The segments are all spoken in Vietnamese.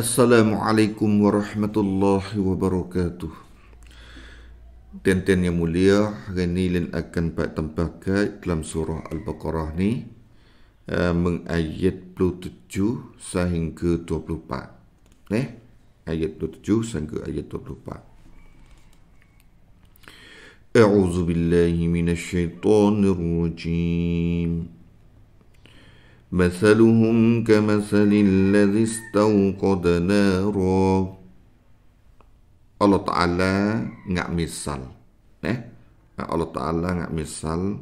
Assalamualaikum warahmatullahi wabarakatuh Tentian yang mulia Hari ini lain akan pak tempah Dalam surah Al-Baqarah ni eh, Mengayat 27 sehingga 24 Eh? Ayat 27 sehingga ayat 24 A'udzubillahiminasyaitanirrojim Assalamualaikum مثلهم كمثل الذي استوقد نارا Allah Ta'ala nggak misal eh? Allah Ta'ala nggak misal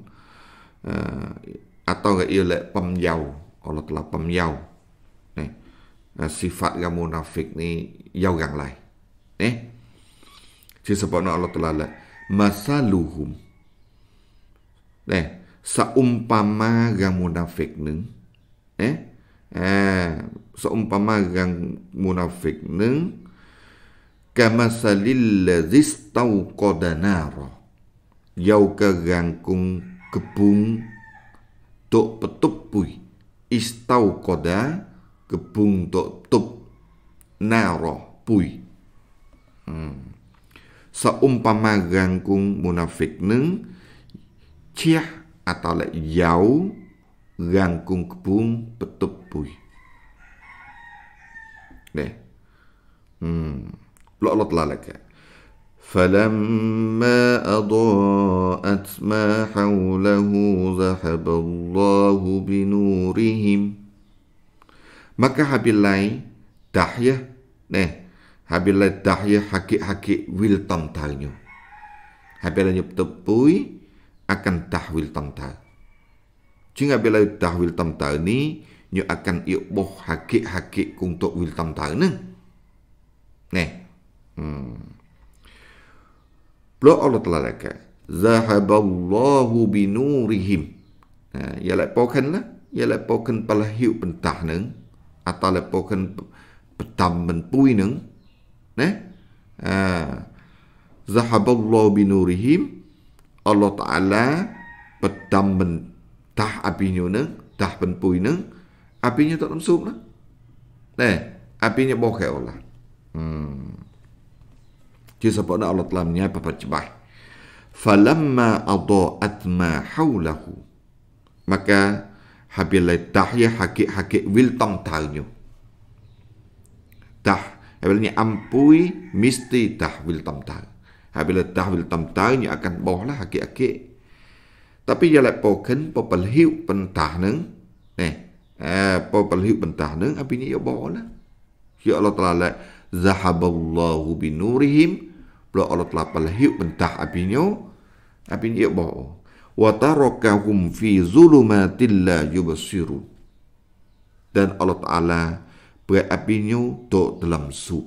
Atau nggak ialah pemjau Allah Taala pemjau eh? sifat yang munafik ni Yau yang lain eh? Jadi sebabnya Allah Taala Masaluhum eh? Seumpama yang munafik ni ha, seumpama gang munafik neng kama salil ladzis tau qadanara yau ke gangkung kebung tok petupui istau koda kebung tok tup naro pui hmm. seumpama gangkung munafik neng cia atau le yau ngangkung kebung petup bui ne hmm lo lo lalaka فلما أضاءت ما حوله ذهب الله بنورهم maka habillai dahya ne habillai dahya haki-haki wil tantanyo habillai nyep akan dahwil tantanyo jika bila dah wil tam tau ni, nyu akan iu boh hakik hakik kungtuk wil tam tau ni. Ne. Hmm. Bila Allah Taala lakak. Zahaballahu binurihim. Ha, ya lepokan lah. Ya palah palahiu pentah ni. Atau lepokan petam menpui ni. Ne. Ha. Zahaballahu binurihim. Allah Ta'ala petam menpui tah api nyu nang tah pen pui nang api nyu tak lemsup lah eh api nyu boh kayak Allah hmm. jadi sebabnya Allah telah menyapa percubah falamma adaat ma haulahu maka habil tah ya hakik hakik wil tong tah nyu tah Habilnya ampui mesti tah wil tam tah. Habil tah wil tam tah ni akan bawah lah hakik-hakik tapi dia lại bỏ khấn bỏ bẩn hiệu bẩn tả nâng nè à, bỏ bẩn hiệu bẩn tả nâng Allah ta lại zahaballahu bi nurihim bỏ Allah ta bẩn hiệu bẩn ni à bình yêu à bình fi zulumatin la yubasiru dan Allah Ta'ala buat api nyu do dalam su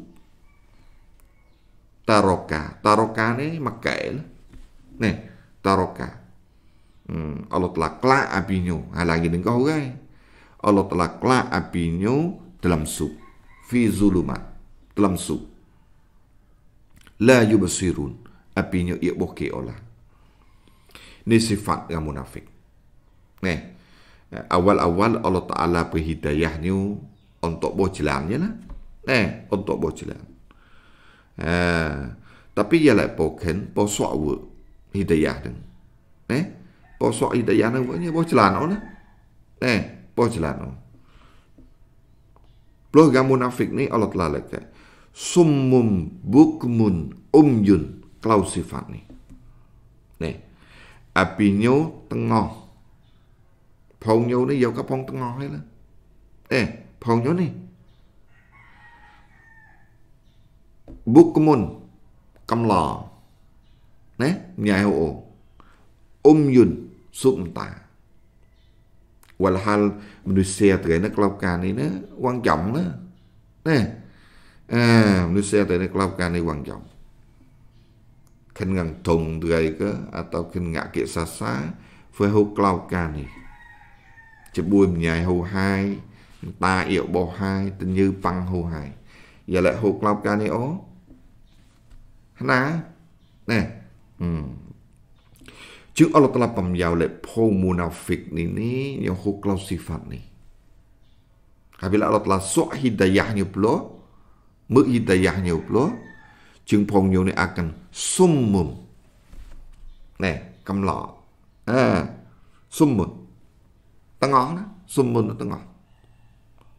taroka taroka ni makail lah. ni taroka Hmm, Allah telah kelak apinyo Hal lagi dengan kau kan Allah telah kelak apinyo Dalam su, Fi zulumat Dalam su. La yubasirun Apinyo ia bokeh olah Ni sifat yang munafik Nih Awal-awal Allah Ta'ala berhidayah ya lah. ni Untuk bojelam ni ha, lah Eh, untuk bojelam Eh, tapi ialah poken Posok wu Hidayah dengan. Eh, Bosok Hidayah namanya bos celana lah. Eh, bos celana. Plus gam munafik ni Allah telah lekat. Summum bukmun umyun klau sifat ni. Nè, apinyo tengah. Ponyo ni dầu ka pong tengah hết lah. Eh, ponyo ni. Bukmun kamla. Nè, nhai hộ. Umyun sum ta hal mình walhal manusia terkena này nó quan trọng đó nè à, manusia terkena kelakuan này quan trọng khinh ngang thùng terkena ke à, tao khinh ngạ kia xa xa với hô kelakuan này chỉ bùi nhảy hô hai ta yêu bò hai tình như băng hô hai giờ lại hô kelakuan này ó hả, nè ừ chứ Allah Taala pam yau le po munafik ni ni yang huklau sifat ni kabila Allah hidayah sok hidayahnya pula hidayah hidayahnya pula chứng phong nhiều này akan à summum nè cầm lọ à summum ta ngón đó summum là ta ngón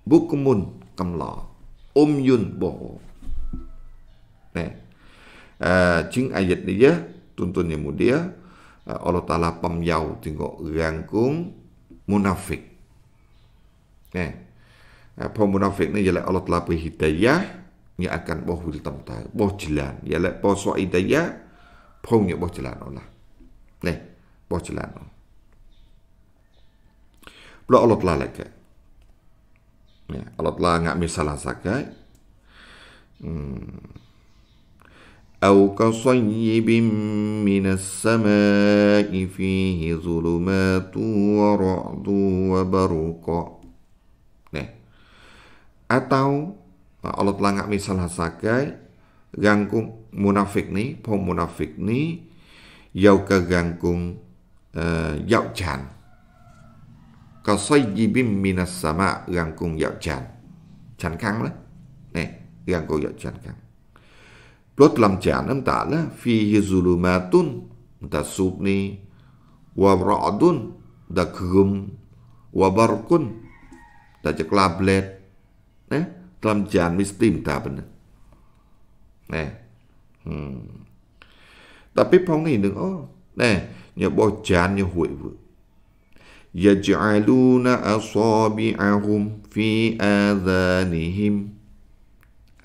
bukumun cầm lọ ôm yun bộ nè à, chứng ai dịch đi chứ tuntun yang mudia Eh, Allah Ta'ala pemyau tengok rangkung munafik. Eh, eh apa munafik ni ialah Allah Ta'ala beri hidayah ni akan boh wil tamtai, boh jalan. Ialah boh suai hidayah, pun ni boh jalan Allah. Nih, eh, boh jalan Allah. Pula Allah Ta'ala lagi. Ya, Allah Ta'ala ngak misalah sakai. Hmm. أو كصيب من السماء فيه ظلمات ورعد وبرق Nah. Atau Allah telah ngak misal hasakai gangkung munafik nih, pom munafik ni yau ke gangkung uh, eh, yau chan. Kasayyibim minas sama gangkung yau chan. Chan kang lah. Nè, gangkung yau chan kang. ปลดลำจานน้ำตาละฟียซูลูมาตุนตะซุบนีวาบรอดุนตะคุมวาบารกุนตะจะกลาบเลดนะลำจานมิสติมตาบันนะนะอืมแต่ปิพองนี่หนึ่งอ๋อเนี่ยบอกจานเนี่ยห่วยวยจะลูนะอซอบิอาฮุมฟีอาซานิฮิม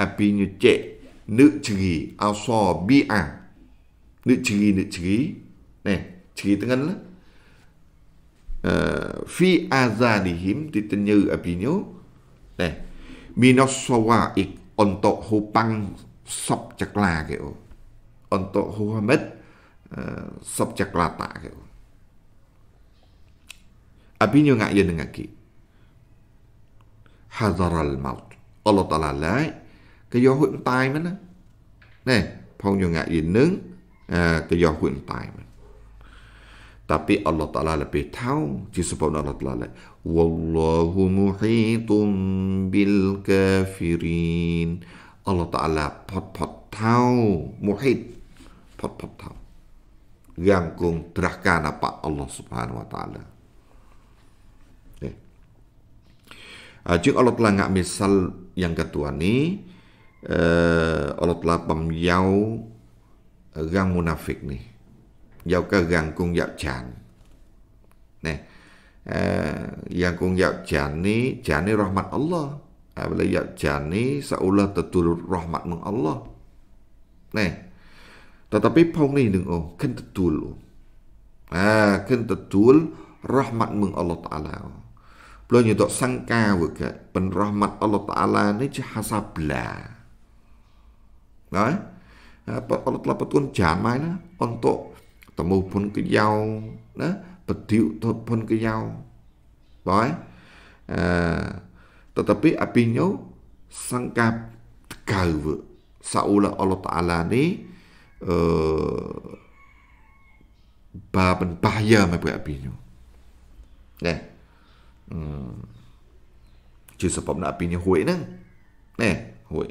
อปิญเจ nữ chigi ao so bi à nữ chigi nữ chigi nè chigi tiếng anh lah ờ, fi azanihim titenyu apinyo nè minosawa ik onto mết ờ, sop chakla kêu onto hohamet sop chakla ta kêu apinyo à, ngak yen ngaki hazaral maut Allah Ta'ala lai cái gió huyện tai mình á nè phong vô ngạ gì nướng à, cái gió huyện tai mình tapi Allah Ta'ala lebih tahu disebut Allah Ta'ala Wallahu muhitum bil kafirin Allah Ta'ala pot pot tahu muhit pot pot tahu yang kung terahkan apa Allah Subhanahu Wa Ta'ala eh. Uh, Jika Allah telah ngak misal yang kedua ni uh, eh, Allah telah pemjau gang munafik ni. Jau ke gang kung yap chan. Ne. Uh, yang kung yap chan ni, chan ni rahmat Allah. Eh, bila yap chan ni, seolah tertulur rahmat meng Allah. Ne. Tetapi pung ni dengu, oh, kan tertulur. Uh, oh. ah, kan tertul rahmat meng Allah Ta'ala. Belum nyetok sangka juga. Pen rahmat Allah Ta'ala ni cahasa belah. đấy on là bắt tuân chán mai nó on tộ tầm một phần cái dao đó bật thiệu thôi phần cái dao đấy tetapi apinya sangka gawe saula Allah taala ni uh, baban bahaya mai pe apinya nè ừ. chứ sợ bấm là apinya hủy nè nè hủy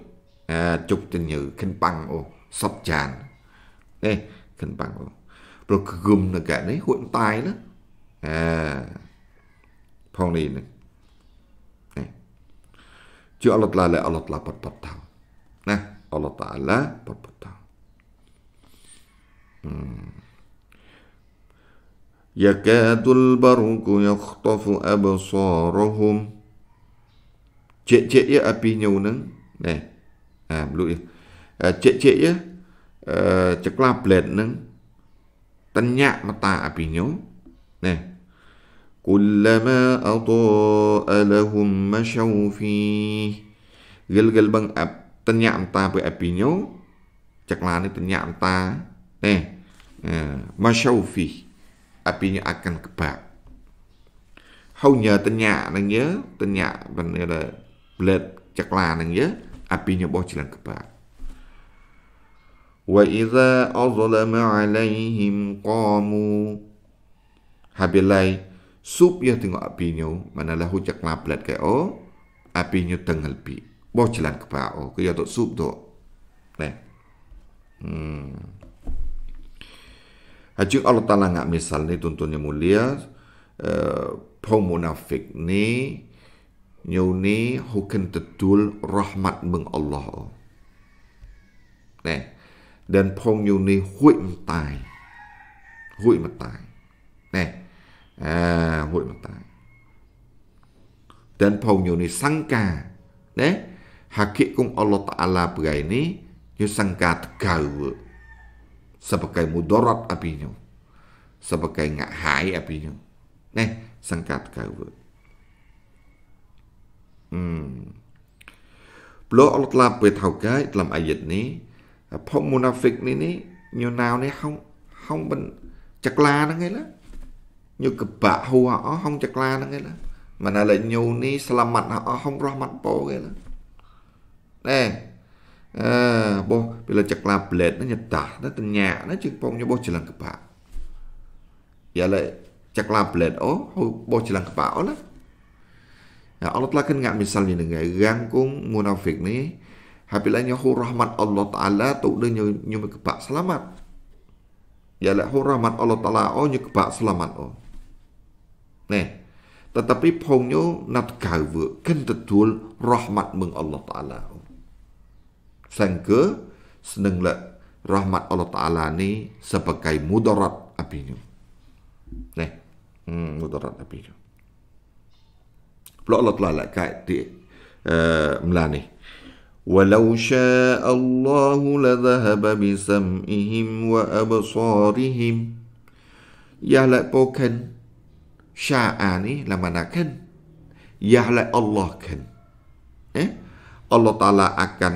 à, chúc chân như khinh băng ô sọc tràn ê khinh băng ô rồi gùm là cả đấy hụn tài nữa, à phong đi này chứ Allah ta là Allah ta bật bật thao nè Allah ta là bật bật thao يكاد البرق يخطف أبصارهم Cek-cek ya apinya unang. Nah, លុយជិជិអឺចក្លាប្លេតនឹងតញ្ញមតាអភិញោណែ كلما أضاء لهم مشوا فيه gel gel bang ap tanya ta pe apinyo chắc là ni tanya ta nè mashau fi apinyo akan kebak hầu nhờ tanya nang nhớ tanya vấn đề là lệch chắc là nang nhớ apinya bocilan kepak. وَإِذَا أَظْلَمَ عَلَيْهِمْ قَامُوا Habilai sup ya tengok api nyu mana lah hujak laplat ke o oh, api nyu tengal pi bo jalan ke pa o oh, ke ya tok sup tu ne hmm Hajuk Allah Ta'ala ngak misal ni tuntunnya mulia uh, eh, Pau munafik ni ញោនីហូកិនទទួលរ៉ហ្មាត់មឹងអល់ឡោះណែដែលផងញោនីហួយមិនតាយហួយមិនតាយណែអាហួយមិនតាយដែលផងញោនីសង្កាណែហាគិគុំអល់ឡោះតាអាឡាប្រៃនេះញោសង្កាតកៅសបកៃមូដរ៉តអពីញោសបកៃងាក់ហាយអពីញោណែសង្កាតកៅវើ Belum Allah telah beritahukan dalam ayat ni Apa munafik ni ni Nyo nào ni không Không bên chặt la nó ngay là Nyo kebak hua ó không chặt la nó ngay là Mà nà lại nyo ni selamat ó không rahmat po ngay là Nè à, Bo Bila chặt la bled nó nhật tả Nó tình nhà nó chứ pong nyo bo chỉ lần kebak Dạ lại chặt la bled ó Bo chỉ lần kebak ó lắm Nah, Allah telah kena misalnya dengan rangkung munafik ni habilanya hu rahmat Allah Taala tu dia nyu nyu selamat. Ya lah hurrahmat rahmat Allah Taala oh nyu kepak selamat oh. Neh. Tetapi pongnyo nat kawe kan tetul rahmat meng Allah Taala. Oh. Sangka seneng lah rahmat Allah Taala ni sebagai mudarat apinya. Neh. Hmm, mudarat apinya. بلا طلع لا آه، ملاني ولو شاء الله لذهب بسمئهم وأبصارهم يا لبوكن شاء أني لما نكن يا الله كن إيه الله تعالى akan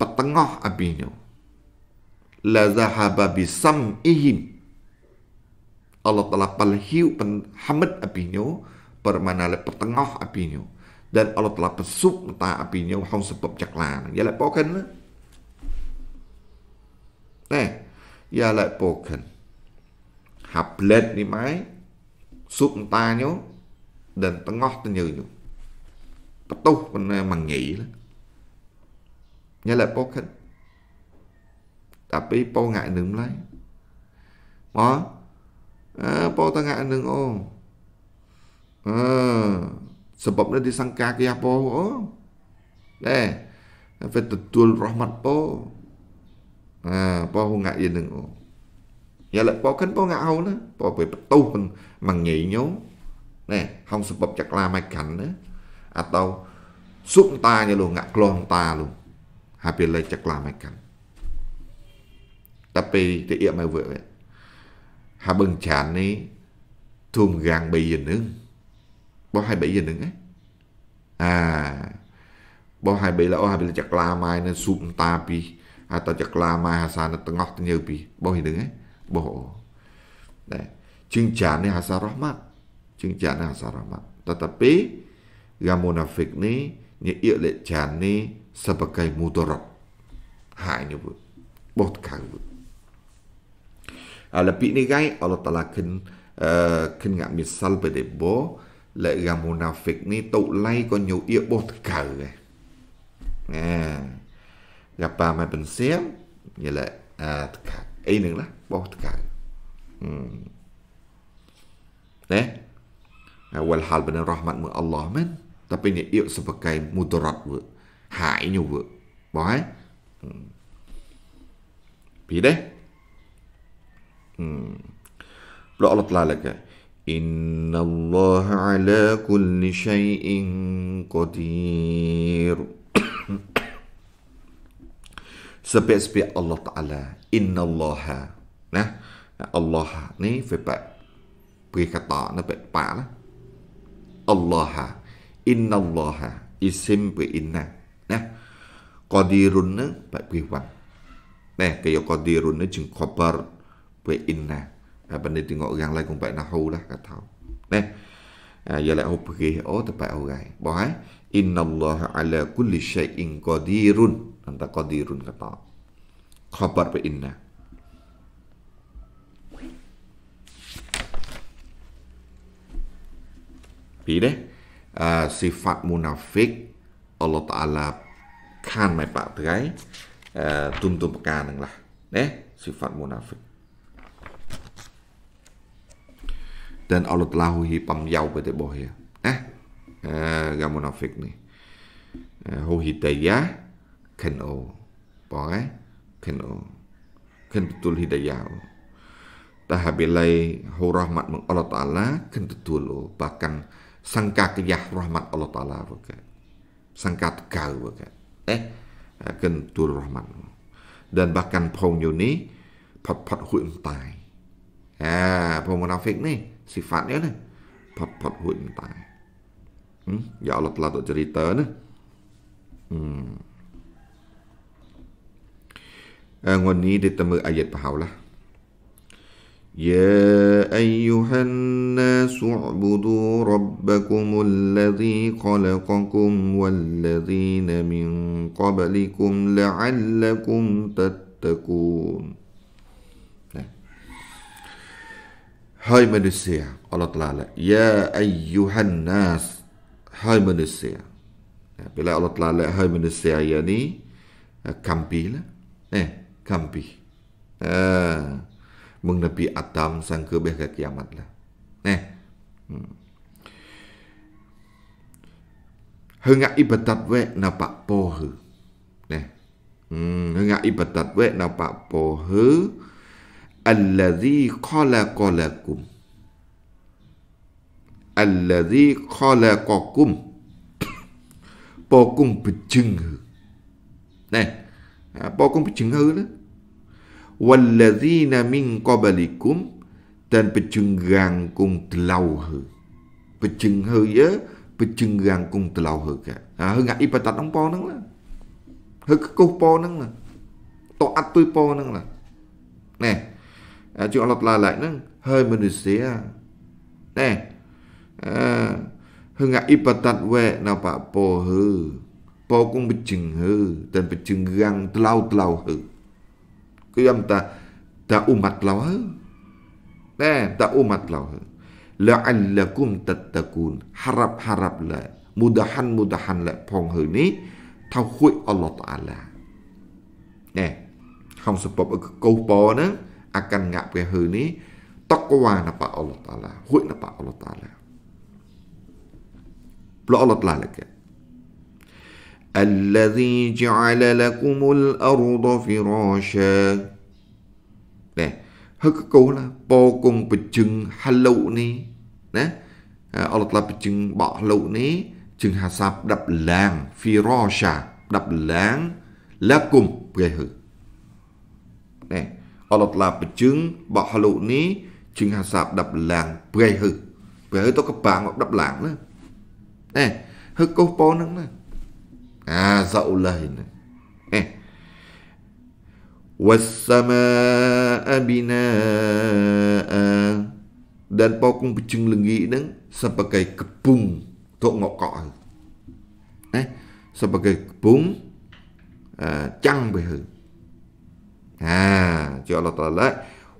petengah apinya la zahaba الله sam'ihim Allah telah palhiu hamad apinya permanale pertengah apinya dan Allah telah pesuk entah apinya hong sebab caklan ya lek poken nah ya lek poken hablet ni mai sup entahnya dan tengah tenyunya petuh pernah mengi lah ya lek poken tapi po ngak nung lai មកអើពោតងាក់នឹងអូ sebab dia disangka ke apa oh. Eh. Apa tetul rahmat po. Ha, po ngak ye neng oh. Ya lek po kan po ngak au na. Po pe petuh pen mangi nyo. Nè, không sebab chặt la mai cảnh nữa. Atau suốt ta như luôn ngạc lo ta luôn. Hà bị lệ chặt la mai cảnh. Tapi te ia mai vừa vậy. Hà bừng chán ni thum gang bây giờ nương. បោះ23យ៉ាងហ្នឹងអាបោះ23ល្អហើយចាក់ឡាម៉ាយនៅស៊ូបតាពីអាតចាក់ឡាម៉ាយហាសានៅទាំងអស់ទៅញើពីបោះយ៉ាងហ្នឹងបោះដែរជាងចាននេះហាសារ៉ះម៉ាត់ជាងចាននេះហាសារ៉ះម៉ាត់តតពី gamona fik នេះញាអៀកលេចាននេះសបកៃមូតរ៉ហាយនេះបោះតកៅអាលពីនេះកៃអលតឡាគិនអឺគិនងាក់មីសាល់បេដេបោលើកាមូណាហ្វិកនេះតុលៃក៏ញូអៀបោះតកៅដែរណាកាប៉ាមិនពិនសៀមយល់អាតកៅអីនឹងឡាបោះតកៅណែអាវលហាល់បិនរ៉ហ្មាត់មើអល់ឡោះមែនតែពេលនេះអៀបសបកៃមូដរ៉ាត់វើហាយញូវើបងហើយពីដែរអឺប្រអល់តឡាលកា ان الله على كل شيء قدير sebab-sebab Allah Ta'ala innallaha nah Allah ni sebab perkataan apa pak lah Allah innallaha isim berinna nah qadirun ni pak piwan nah kaya qadirun ni jeng khabar berinna thì lại benda tengok orang lain kumpat nahu lah kata. Nah. Ha, ialah au pergi oh tempat orang. Bahai innallaha ala kulli syai'in qadirun. Anta qadirun kata. Khabar pe inna. Pi deh. Uh, sifat munafik Allah Taala khan mai pak terai uh, tum tum pekan lah. Neh sifat munafik. dan Allah telah hipam yau bete boh ya eh gak munafik nih hu hidayah ken o pong eh ken o ken betul hidayah o tahabilai hu rahmat meng Allah taala ken betul o bahkan sangka kiyah rahmat Allah taala bukan sangka tegau bukan eh ken betul rahmat dan bahkan pong yuni pot pot huim tai ah pong munafik nih สิฟันเนี้ยนะพอดพอดหุ่นตายอย่าเอาหลับตัวจะรีเตอร์นะอันวันนี้เด็ดตมืออายัดเผาละยยอาุ يا أيها الناس اعبدوا ر ب ลล الذي خلقكم والذين م มลั ل ล م لعلكم ต ت ق و ن ហើយមនុស្សអល់ឡោះតាឡាយ៉ាអាយុហានណាសហើយមនុស្សពេលអល់ឡោះតាឡាហើយមនុស្សយ៉ានេះកំពីលណែកំពីអឺ mengenai atam sang kebeh ke kiamat lah neh hmm. hengak ibadat we napak pohe neh hmm hengak ibadat we napak pohe Alladhi khalaqa lakum. Alladhi khalaqakum. Pokum pejeng. Này, bị chừng hư đó. Walladhina min qablikum tên bị pejeng gang cùng tlau hư. bị chừng hư á, pejeng gang cùng tlau hư cả. À, hư ngạc ipatat ông po nắng là. Hư cô po nắng là. Tổ ắt tôi po nắng là. Nè, ជាប់ឡាឡាក់ហ្នឹងហើយមនុស្សាណែអឺហងអ៊ីបតាត់វេណបពោហឺពោគងបជឹងហឺតែបជឹងរាំងត្លោត្លោហឺគឺយំតាតាអ៊ុម៉ាត់ឡោហឺណែតាអ៊ុម៉ាត់ឡោហឺ la'allakum tattaqun ហារ៉ាប់ហារ៉ាប់ឡាមូដហានមូដហានឡាផងហឺនេះថាហួយអល់ឡោះតាអាឡាណែខំសពបកោបណា akan ngap ke her ni takwa napa Allah Taala hui napa Allah Taala pula Allah Taala lagi الذي جعل لكم الأرض فراشا nè hơi cái câu là bò cùng bị chừng hà lậu nè à, Allah Taala bị chừng ba halu nè chừng hà sạp đập làng firasha đập làng lakum gây hư nè Allah telah pecung bak haluk ni ching hasap dap lang prei hư prei hư to ka bang dap lang na eh hư ko po nang na à dậu lời nè eh wassamaa binaa dan pokong pecung lengi nang sebagai kepung tok ngok kok eh sebagai kepung uh, chăng về hư Nah, Allah Ta'ala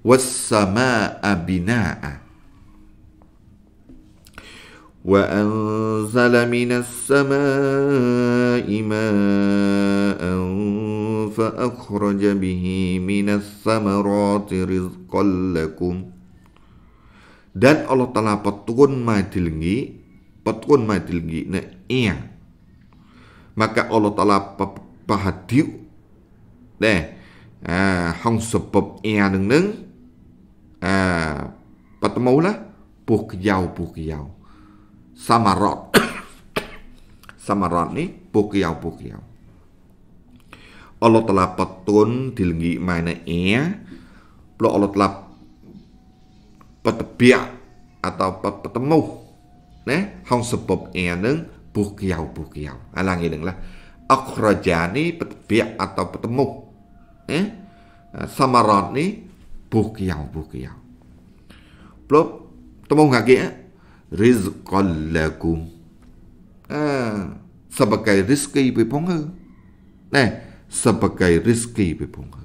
wassama abinaa wa anzala minas samaa'i ma'an fa akhraja bihi minas samarati dan Allah Ta'ala petun madilgi petun madilgi na iya maka Allah Ta'ala pahadiu deh à hong sụp bụp e nâng nâng à bắt mâu lá buộc giàu buộc giàu samarot samarot ni buộc giàu buộc giàu Allah telah petun dilenggi mana e lo Allah telah petebiak atau petemu nè hong sebab e neng bukiau bukiau alangi neng lah akraja ni petebiak atau petemu eh, eh samarot ni bukiau, bukiau. buh plop temu ngaki eh rizqal eh sebagai rezeki bepongo nah eh, sebagai rezeki bepongo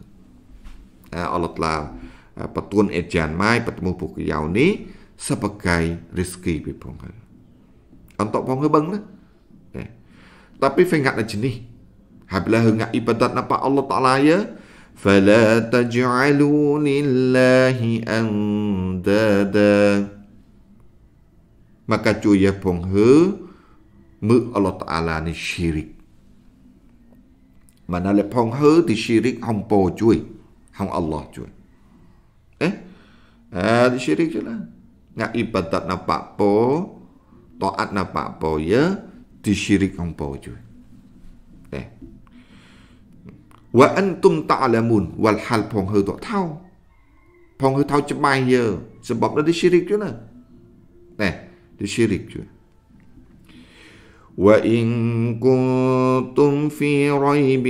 eh Allah telah eh, petun ejan mai petemu bukiau ni sebagai rezeki bepongo untuk pongo bang lah tapi fengak na jenih Habislah hengak ibadat napa Allah Ta'ala ya فلا تجعلوا لله أندادا maka cuya penghe mu Allah Ta'ala ni syirik mana le penghe di syirik hang po cuy hang Allah cuy eh eh di syirik je lah ngak ibadat na pak po taat na pak po ya di syirik hang po cuy eh wa antum ta'lamun wal hal phong hư tọa thao phong hư thao cho mai giờ sẽ ra đi sebab dah syirik juga nah dia syirik juga وإن كنتم في ريب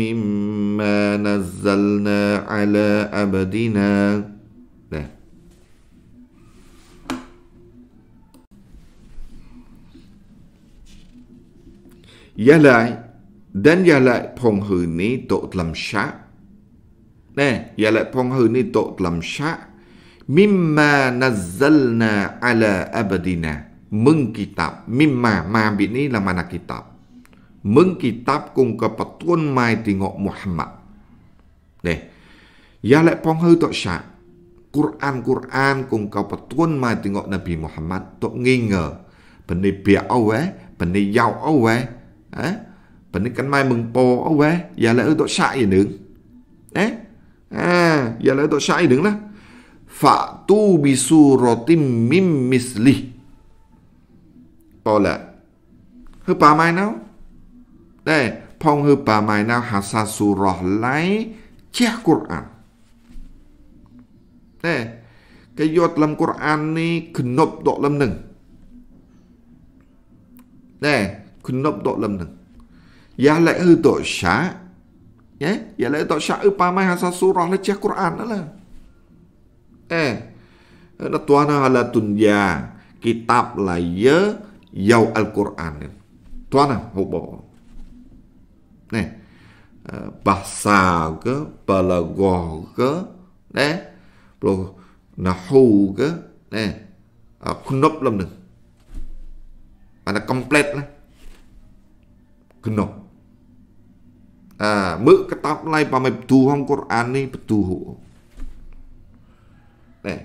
مما نزلنا على عبدنا ده. يا لاي dan ya lai phong hư ni to lam sha eh, ne ya lai phong hư ni to lam sha mimma nazalna ala abadina meng kitab mimma ma bi ni la mana kitab meng kitab kung ke petun mai tengok muhammad ne eh, ya lai phong hư to sha Quran Quran kung kau petun mai tengok Nabi Muhammad tok nginga benih biak awe benih yau awe eh bener kan mai mừng po ô bé giờ là tôi sai gì nữa đấy à giờ là tôi sai gì nữa đó fa tu bi tim mim misli ô là hư bà mai nào đây phong hư bà mai nào hà sa surah lấy che Quran đây cái yod lâm Quran này khẩn nộp độ lâm nừng đây khẩn nộp độ lâm nừng yang lain itu syak ya yang lain itu syak upama er hasa surah leci lah, Quran lah eh na tuana ala dunya kitab la ya yau al Quran tuana hubo eh, ne eh, bahasa ke balagoh ke ne eh, lo nahu ke ne ah, kunop lam ne ana komplet lah kenop Nah, mengketahui pamai Tuhan Quran ni petuhu. Nè.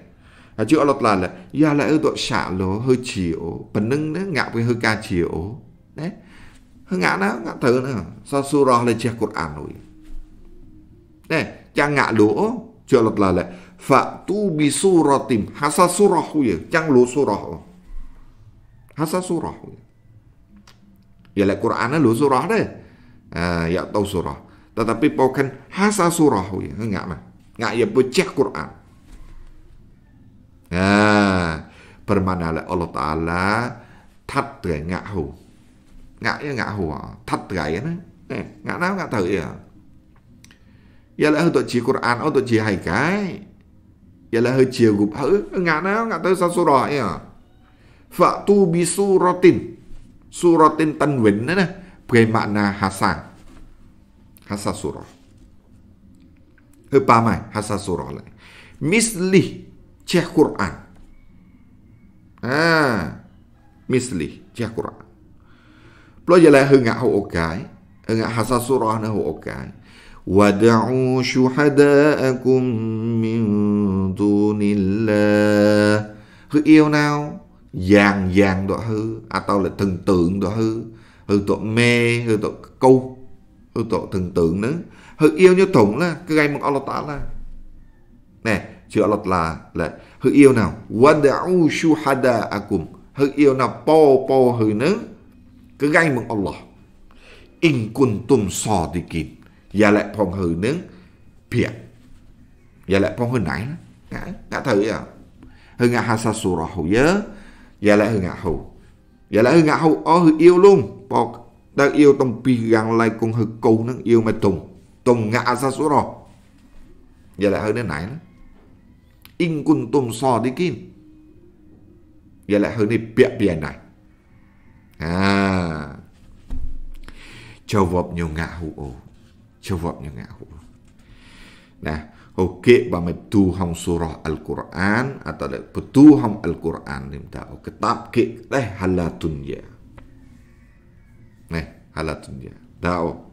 Hả chứ Allah Taala ya la tu sha lo hơi chiều, bình nâng nó ngạ với hơi ca chiều. Đấy. Hơi ngạ nó ngạ thử nữa. Sao surah lên chia Quran rồi. Nè, chẳng ngạ lỗ chưa Allah Taala fa tu bi suratim hasa surah ya, chẳng lỗ surah. Hasa surah. Ya la Quran nó lỗ surah đấy. uh, ya'tau surah. Tetapi pokan hasa surah ya, enggak mah. Enggak ya bocah Quran. À, nah, bermana Allah Ta'ala thắt rồi ngạ hù. Ngạ ya ngạ hù à, thắt rồi nó. Ngạ nào ngạ thử ya. Ya là tôi chỉ Quran, tôi chỉ hai cái. Ya dạ là hơi chiều gục hữ, ngạ nào ngạ tới sao surah ya. Fa'tu bi suratin. Suratin tanwin đó nè. bermakna hasan hasan surah apa mai hasan surah lain misli cek Quran ha misli cek Quran Pulau jalan hengak hu okai Hengak hasan surah na hu okai Wada'u syuhada'akum min dunillah Hu iyo nao yang yang dok hư atau là thần tượng đó hư hư tổ mê hư tổ câu hư tổ thần tượng nữa hư yêu như thủng là cái gai mong Allah Ta'ala nè chữ Allah là là hư yêu nào wada'u shuhada akum hư yêu nào po po hư nữa cái gai mong Allah in kuntum sadiqin và lại phong hư nữa phiệt và lại phong hư nãy ngã ngã thử à hư ngã hasa surah hư nhớ và lại hư ngã hư và lại hư ngã hư ô ờ, hư yêu luôn Pok dak yêu tong pirang lai kong hư câu nang yêu mà tùng tùng ngã ra số rồi giờ lại hơi đến nãy nó in kun tùng so đi kim giờ lại hơi đi bịa bịa này à châu vọp nhiều ngã hụ ô châu vọp nhiều ngã hụ nè Okey, bama tu hong surah Al-Quran atau betul hong Al-Quran ni minta. Kitab ke deh halatun ya. 네, 할라튼 이제 다오.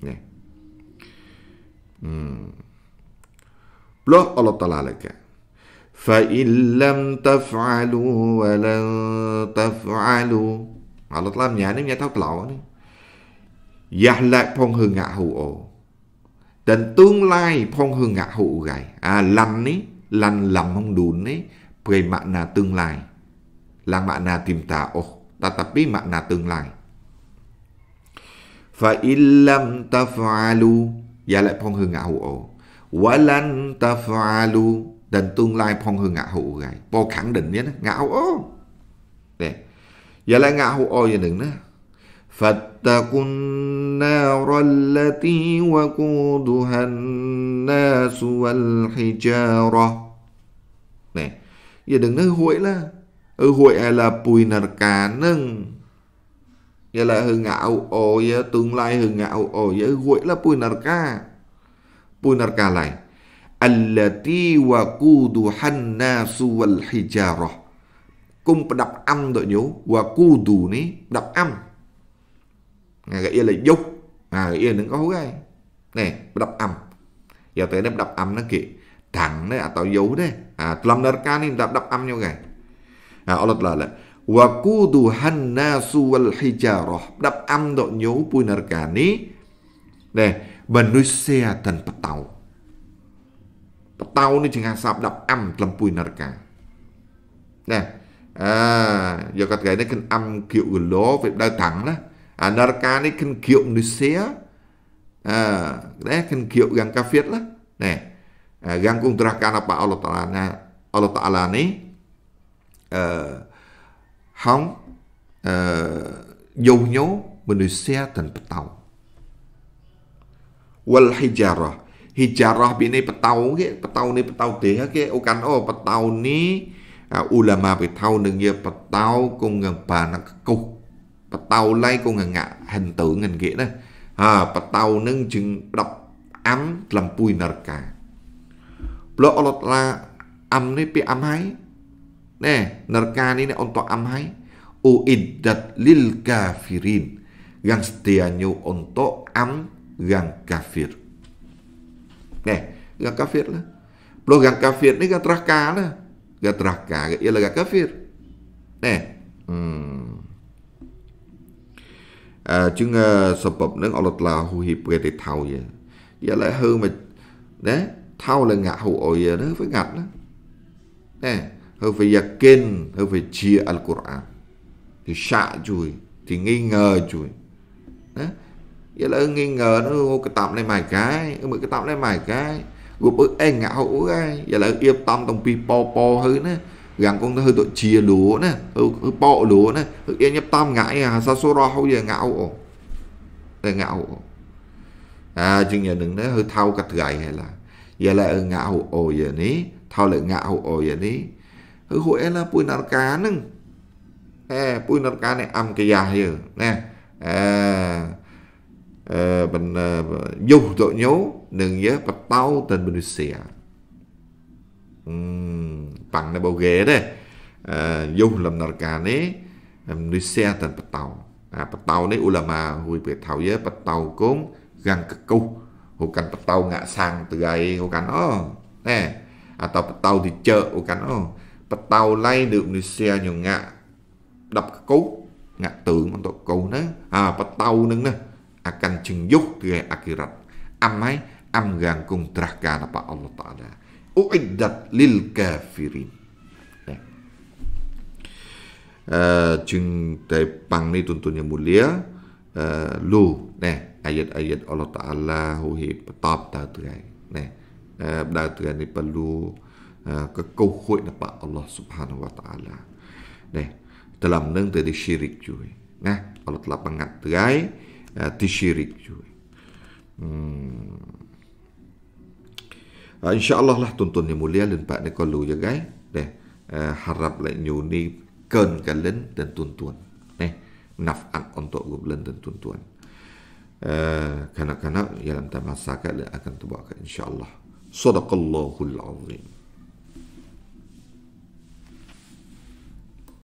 네. 음. 블로 알라 탈라라케. فإن لم تفعلوا ولن تفعلوا على طلب يعني nhà thao lão này Yah lại phong hư ngạ hữu ồ à, Đến tương lai phong hư ngạ hữu gầy À lành ấy Lành làm không đùn ấy Về mạng na tương lai Là mạng na tìm tà ồ ta tập bí mạng na tương lai فَإِنْ لَمْ تَفْعَلُوا Dạ lại phong hương ngạ hữu ổ وَلَنْ تَفْعَلُوا Đến tương lai phong hưng ngạo hữu gái Bò khẳng định nhé ngạ hữu ổ Nè Dạ lại ngạ hữu ổ vậy đừng đó فَاتَّقُوا النَّارَ الَّتِي وَقُودُهَا النَّاسُ وَالْحِجَارَةُ Nè Dạ đừng nói hụi là Ừ hụi là bùi nở cả nâng ya là hưng ngạo o ya tương lai hưng ngạo o ya gọi là punarka punarka lại allati wa hanna hannasu wal hijara cung đập âm đội nhớ wa qudu ni đập âm nghe cái là dục à cái đừng có hối ai nè đập âm giờ tới đem đập âm nó kì thẳng đấy à tao dấu đấy à làm nơ ca nên đập đập âm nhau ngài à Allah là wa quduhan nasu wal hijarah dap am do nyu punarkani ne manusia dan petau petau ni jangan sap dap am dalam punarka ne ah yo kat gai ni kan am kiu gelo, pe da tang lah a ah, narka ni kan kiu manusia ah ne kan kiu yang kafir lah ne gangkung ah, terahkan apa Allah Ta'ala Allah Ta'ala ni eh hóng mình dâu nhố manusia dan petau. Wal hijarah. Hijarah bini petau ke, petau ni petau teh ke, ukan oh petau ni à, ulama petau nâng ya petau cùng ngần bà nó cục. Petau lay cùng ngần ngạ hình tượng ngần kia đó. À, petau nâng chừng đọc ấm làm pui narka. Blo Allah là âm này bị âm hay. neraka ini untuk amhai uiddat lil kafirin yang setianya untuk am yang kafir. Neh, yang kafir lah. Belum yang kafir ni yang terahka lah. Yang terahka ialah yang kafir. Neh. Hmm. À, chừng uh, sebab nang Allah Taala hui pe te thau ya. Ya lại hư mà nè, thau là ngạ hụ ổi ya nó phải ngặt đó. Nè. hơi phải yakin hơi phải chia al Quran thì sợ chùi, thì nghi ngờ chùi, đó vậy là nghi ngờ nó ngô cái tạm này mài cái mới cái tạm này mài cái gục bức e ngạo cái vậy là yêu tâm tông pi po po hơi nữa rằng con hơi tội chia lúa nè hơi bộ lúa nè hơi yên nhập tâm ngại à sao số ro hâu giờ ngạo ổ để ngạo ổ à chừng giờ đừng nói hơi thao cắt gậy hay là giờ là ngạo ổ giờ ní thao lại ngạo ổ giờ ní hwela puinar cá nưng eh puinar cá này am cái già giờ nè eh bên dù tội nhố đừng nhớ bật tao tên bên xìa bằng này bầu ghế đấy dù ờ, làm nợ cá nế đi xe tên bật tàu à bật tàu nế ulama hồi về thảo nhớ bật tàu cốn gần cực câu hồ cành bật tàu ngã sang từ gầy hồ cành ô, nè à tàu bật tàu thì chợ hồ cành ô. បតោឡៃលើកនេះសៀញងាក់ដាប់កោងាក់តើងអន្តកោណាអាបតោនឹងណាអាកាន់ជឹងយុគគឺអាគិរតអាំហើយអាំយ៉ាងគង់ត្រាស់ការរបស់អល់ឡោះតាឡាអ៊ូអ៊ីដាត់លីលកាហ្វីរីនអឺជឹងតែប៉ាំងនេះទុនទុនយមូលាអឺលូណែអាយិតអាយិតអល់ឡោះតាឡាហូហេបតបតើទៅហើយណែដើរទៅនេះបលូកកុខុយដបអល់ឡោះស៊ូបហានវតាឡានេះតាមនឹងទៅទីឈីរិកជួយណាអល់ឡោះឡាប់ងាត់ត្រៃទីឈីរិកជួយអឺអ៊ីនសាអល់ឡោះឡះទុនទុននីមូលៀលិនប៉ណេកលូយាយណេះហារ៉ាប់លៃញូនីកើនកលិនទុនទុនណេះណាហ្វអាក់អន្តូគុបលិនទុនទុនអឺខណៈខណៈយ៉ាងតាមសាកាលអាចទៅបកអ៊ីនសាអល់ឡោះសដកលឡោហ៊ុលអ៊ូឡី